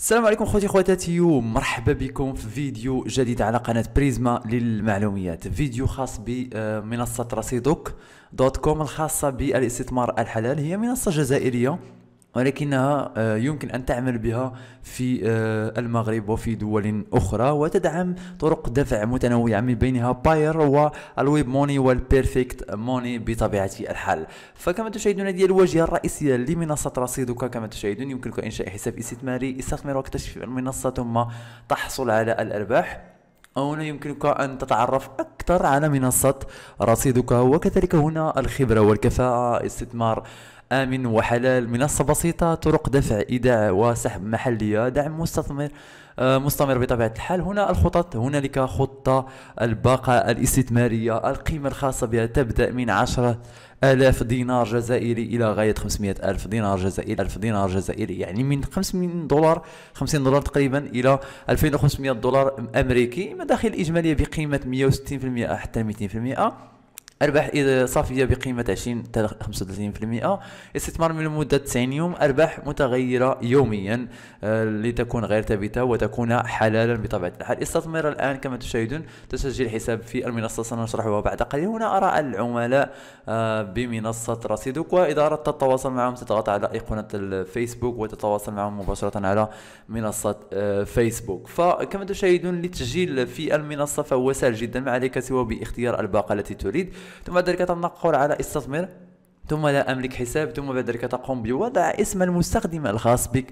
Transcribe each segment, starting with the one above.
السلام عليكم خوتي خواتاتي ومرحبا بكم في فيديو جديد على قناة بريزما للمعلوميات فيديو خاص بمنصة آه، رصيدوك دوت كوم الخاصة بالاستثمار الحلال هي منصة جزائرية ولكنها آه، يمكن أن تعمل بها في آه، المغرب وفي دول أخرى وتدعم طرق دفع متنوعة من بينها باير والويب موني والبيرفكت موني بطبيعة الحال فكما تشاهدون هذه الواجهة الرئيسية لمنصة رصيدك كما تشاهدون يمكنك إنشاء حساب استثماري استثمر واكتشف المنصة ثم تحصل على الأرباح هنا يمكنك أن تتعرف أكثر على منصة رصيدك وكذلك هنا الخبرة والكفاءة استثمار آمن وحلال منصة بسيطة طرق دفع إيداع وسحب محلية دعم مستثمر آه، مستمر بطبيعة الحال هنا الخطط هنالك خطة الباقة الاستثمارية القيمة الخاصة بها تبدأ من عشرة آلاف دينار جزائري إلى غاية 500 ألف دينار جزائري ألف دينار جزائري يعني من 500 دولار 50 دولار تقريبا إلى 2500 دولار أمريكي مداخل إجمالية بقيمة 160% حتى 200% أرباح صافية بقيمة 20 35% استثمار من مده 90 يوم أرباح متغيرة يوميا آه، لتكون غير ثابتة وتكون حلالا بطبيعة الحال استثمر الآن كما تشاهدون تسجل حساب في المنصة سنشرحها بعد قليل هنا أرى العملاء آه، بمنصة رصيدك وإذا أردت التواصل معهم تضغط على أيقونة الفيسبوك وتتواصل معهم مباشرة على منصة آه، فيسبوك فكما تشاهدون للتسجيل في المنصة فهو سهل جدا ما عليك سوى باختيار الباقة التي تريد ثم بعد ذلك تنقر على استثمر ثم لا املك حساب ثم بعد ذلك تقوم بوضع اسم المستخدم الخاص بك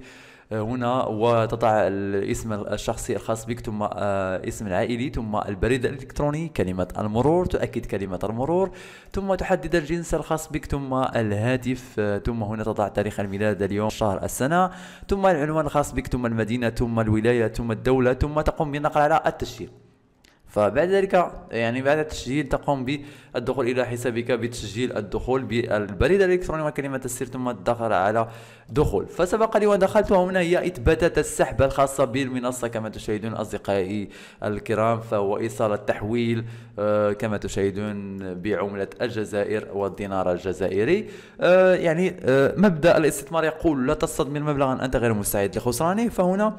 آه، هنا وتضع الاسم الشخصي الخاص بك ثم آه، اسم العائلي ثم البريد الالكتروني كلمه المرور تؤكد كلمه المرور ثم تحدد الجنس الخاص بك ثم الهاتف آه، ثم هنا تضع تاريخ الميلاد اليوم الشهر السنه ثم العنوان الخاص بك ثم المدينه ثم الولايه ثم الدوله ثم تقوم بالنقر على التشفير فبعد ذلك يعني بعد التسجيل تقوم بالدخول الى حسابك بتسجيل الدخول بالبريد الالكتروني وكلمه السر ثم الضغط على دخول فسبق لي ودخلت وهنا هي اثباتات السحب الخاصه بالمنصه كما تشاهدون اصدقائي الكرام فهو ايصال التحويل آه، كما تشاهدون بعمله الجزائر والدينار الجزائري آه، يعني آه، مبدا الاستثمار يقول لا تستثمر مبلغا انت غير مستعد لخسرانه فهنا هنا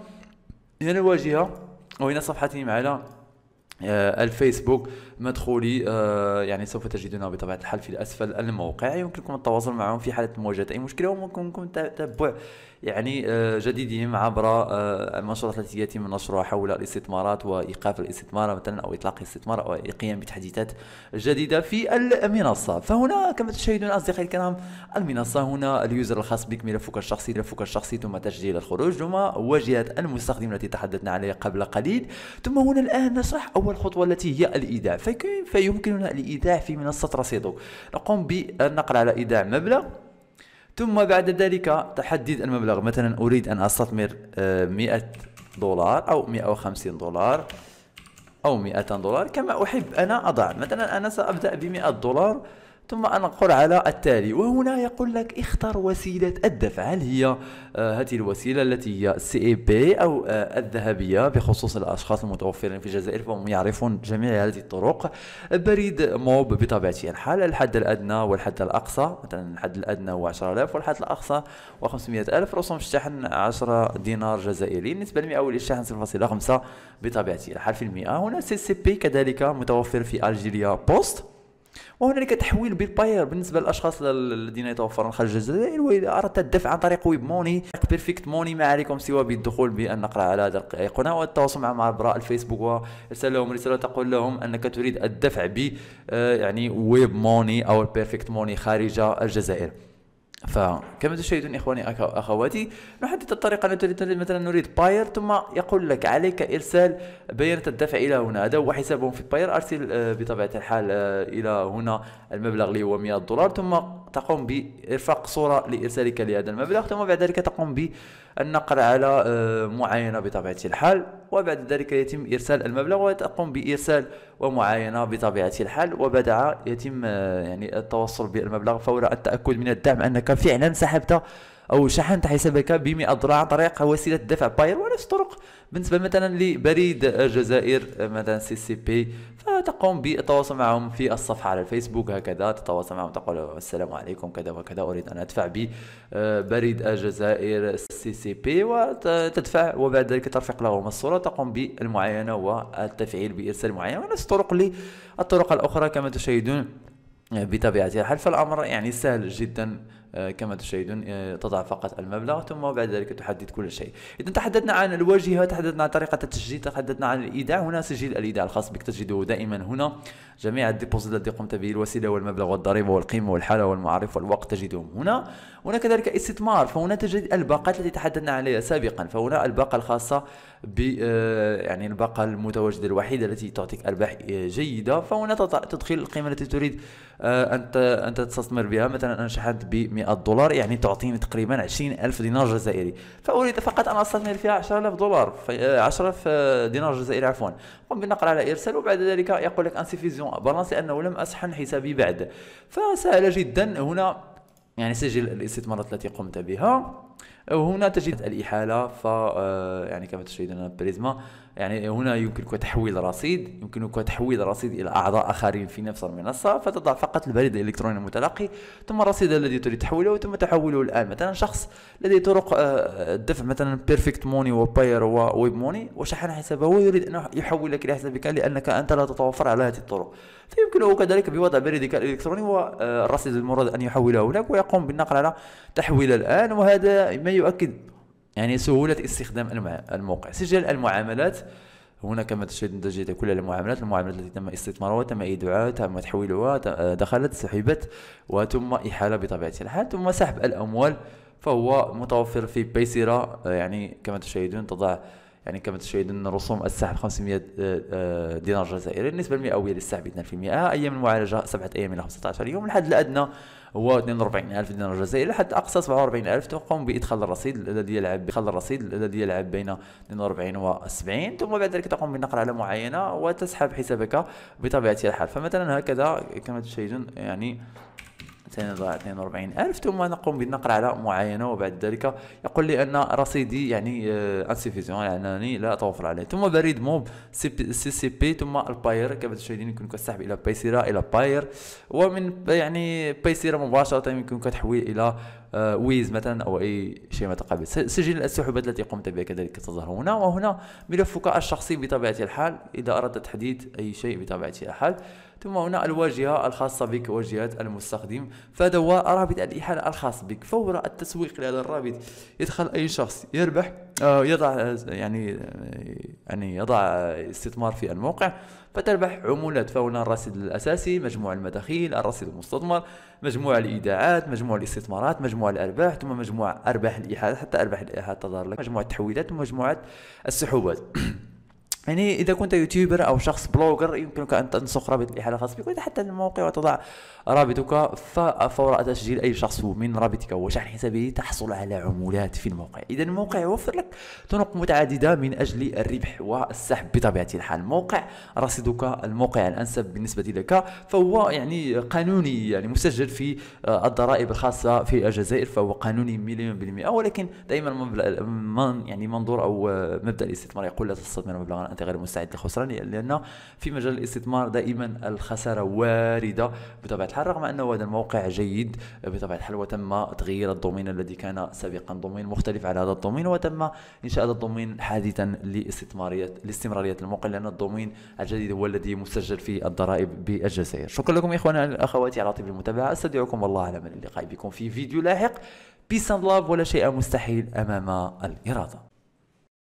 يعني الواجهه وهنا صفحتهم على آه، الفيسبوك مدخولي آه، يعني سوف تجدونها بطبيعه الحال في الاسفل الموقع يمكنكم التواصل معهم في حاله مواجهه اي مشكله وممكنكم تتبع يعني آه، جديدهم عبر آه، المنشورات التي يتم نشرها حول الاستثمارات وايقاف الاستثمار مثلا او اطلاق الاستثمار او القيام بتحديثات جديده في المنصه فهنا كما تشاهدون اصدقائي الكرام المنصه هنا اليوزر الخاص بك ملفك الشخصي ملفك الشخصي ثم تسجيل الخروج ثم واجهه المستخدم التي تحدثنا عليها قبل قليل ثم هنا الان نشرح اول خطوه التي هي الايداع فيكون فيمكننا الإيداع في منصة رصيدو نقوم بالنقل على إيداع مبلغ ثم بعد ذلك تحدد المبلغ مثلا أريد أن أستثمر 100 آه، دولار أو 150 دولار أو 200 دولار كما أحب أنا أضع مثلا أنا سأبدأ ب 100 دولار ثم انقر على التالي وهنا يقول لك اختر وسيلة الدفع هل هي آه، هذه الوسيلة التي هي سي اي بي أو آه، الذهبية بخصوص الأشخاص المتوفرين في الجزائر فهم يعرفون جميع هذه الطرق بريد موب بطبيعة الحال الحد الأدنى والحد الأقصى مثلا الحد الأدنى هو 10000 والحد الأقصى هو 500000 رسوم الشحن 10 دينار جزائري بالنسبة لمئوي الشحن 0.5 بطبيعة الحال في المئة هنا سي سي بي كذلك متوفر في ألجيريا بوست وهنالك تحويل بالباير بالنسبه للاشخاص الذين يتوفرون خارج الجزائر واذا اردت الدفع عن طريق ويب موني بيرفكت موني ما عليكم سوى بالدخول بان نقرا على هذا القناه والتواصل مع عبر الفيسبوك وارسل لهم رساله تقول لهم انك تريد الدفع ب آه، يعني ويب موني او بيرفكت موني خارج الجزائر فكما تشاهدون اخواني اخواتي نحدد الطريقه التي مثلا نريد باير ثم يقول لك عليك ارسال بيانات الدفع الى هنا هذا هو حسابهم في باير ارسل آه، بطبيعه الحال آه، الى هنا المبلغ اللي هو 100 دولار ثم تقوم بإرفاق صورة لإرسالك لهذا المبلغ ثم بعد ذلك تقوم بالنقر على آه، معاينة بطبيعة الحال وبعد ذلك يتم إرسال المبلغ وتقوم بإرسال ومعاينة بطبيعة الحال وبدا يتم آه، يعني التوصل بالمبلغ فور التأكد من الدعم أنك فعلا سحبت او شحنت حسابك ب 100 دراهم طريق وسيله دفع باير ونفس الطرق بالنسبه مثلا لبريد الجزائر مثلا سي سي بي فتقوم بالتواصل معهم في الصفحه على الفيسبوك هكذا تتواصل معهم تقول السلام عليكم كذا وكذا اريد ان ادفع ب بريد الجزائر سي سي بي وتدفع وبعد ذلك ترفق لهم الصوره تقوم بالمعاينه والتفعيل بارسال معين ونفس الطرق للطرق الاخرى كما تشاهدون بطبيعه الحال فالامر يعني سهل جدا آه، كما تشاهدون آه، تضع فقط المبلغ ثم بعد ذلك تحدد كل شيء اذا تحدثنا عن الواجهه تحدثنا عن طريقه التسجيل تحدثنا عن الايداع هنا سجل الايداع الخاص بك تجده دائما هنا جميع الديبوزيت الذي قمت به الوسيله والمبلغ والضريبه والقيمه والحاله والمعرف والوقت تجدهم هنا هنا كذلك استثمار فهنا تجد الباقات التي تحدثنا عليها سابقا فهنا الباقه الخاصه ب آه، يعني الباقه المتواجده الوحيده التي تعطيك ارباح جيده فهنا تدخل القيمه التي تريد ان ان تستثمر بها مثلا انا شحنت ب 100 دولار يعني تعطيني تقريبا 20000 دينار جزائري فاريد فقط ان استثمر فيها 10000 دولار 10 10000 آه، آه، دينار جزائري عفوا قم بالنقر على ارسال وبعد ذلك يقول لك أنسيفيزيون بالانس لانه لم اسحن حسابي بعد فسهل جدا هنا يعني سجل الاستثمارات التي قمت بها وهنا تجد الاحاله ف آه، يعني كما تشاهدون بريزما يعني هنا يمكنك تحويل رصيد يمكنك تحويل رصيد إلى أعضاء آخرين في نفس المنصة فتضع فقط البريد الإلكتروني المتلقي ثم الرصيد الذي تريد تحويله ثم تحوله الآن مثلا شخص لديه طرق الدفع آه، مثلا بيرفكت موني وباير وويب موني وشحن حسابه ويريد أن يحولك إلى حسابك لأنك أنت لا تتوفر على هذه الطرق فيمكنه كذلك بوضع بريدك الإلكتروني والرصيد آه، المراد أن يحوله هناك ويقوم بالنقل على تحويل الآن وهذا ما يؤكد يعني سهولة استخدام الموقع سجل المعاملات هنا كما تشاهدون تجد كل المعاملات المعاملات التي تم استثمارها تم ايداعها تم تحويلها دخلت سحبت وتم احاله بطبيعه الحال ثم سحب الاموال فهو متوفر في بيسيرا يعني كما تشاهدون تضع يعني كما تشاهد ان رسوم السحب 500 دينار جزائري النسبه المئويه للسحب 2% ايام المعالجه 7 ايام الى 15 يوم الحد الادنى هو 42000 دينار جزائري لحد اقصى 47000 تقوم بادخال الرصيد الذي يلعب بادخال الرصيد الذي يلعب بين 42 و 70 ثم بعد ذلك تقوم بالنقر على معينه وتسحب حسابك بطبيعه الحال فمثلا هكذا كما تشاهدون يعني مثلا ضاع الف ثم نقوم بالنقر على معاينه وبعد ذلك يقول لي ان رصيدي يعني آه، انسيفيزيون يعني لا أتوفر عليه ثم بريد موب سي سي بي ثم الباير كما تشاهدين يمكنك السحب الى بايسيرا الى باير ومن يعني بايسيرا مباشره يمكنك تحويل الى آه، ويز مثلا او اي شيء ما سجل السحوبات التي قمت بها كذلك تظهر هنا وهنا ملفك الشخصي بطبيعه الحال اذا اردت تحديد اي شيء بطبيعه الحال ثم هنا الواجهه الخاصه بك واجهه المستخدم فهذا هو رابط الاحاله الخاص بك فور التسويق لهذا الرابط يدخل اي شخص يربح آه، يضع يعني يعني يضع استثمار في الموقع فتربح عمولة فهنا الرصيد الأساسي مجموع المداخيل الرصيد المستثمر مجموع الإيداعات مجموع الاستثمارات مجموع الأرباح ثم مجموع أرباح الإيحاءات حتى أرباح الإيحاءات تظهر لك مجموع التحويلات ومجموعة السحوبات يعني اذا كنت يوتيوبر او شخص بلوجر يمكنك ان تنسخ رابط الاحاله الخاص بك حتى الموقع وتضع رابطك فور تسجيل اي شخص من رابطك وشحن حسابه تحصل على عمولات في الموقع اذا الموقع يوفر لك طرق متعدده من اجل الربح والسحب بطبيعه الحال موقع رصيدك الموقع الانسب بالنسبه لك فهو يعني قانوني يعني مسجل في الضرائب الخاصه في الجزائر فهو قانوني مليون بالمئه ولكن دائما من يعني منظور او مبدا الاستثمار يقول لا تستثمر مبلغا انت غير مستعد للخسران لان في مجال الاستثمار دائما الخساره وارده بطبيعه الحال رغم انه هذا الموقع جيد بطبيعه الحال وتم تغيير الدومين الذي كان سابقا دومين مختلف على هذا الدومين وتم انشاء هذا الدومين حادثا لاستثماريه لاستمراريه الموقع لان الدومين الجديد هو الذي مسجل في الضرائب بالجزائر شكرا لكم اخوانا اخواتي على طيب المتابعه استودعكم الله على من اللقاء بكم في فيديو لاحق بيس اند لاف ولا شيء مستحيل امام الاراده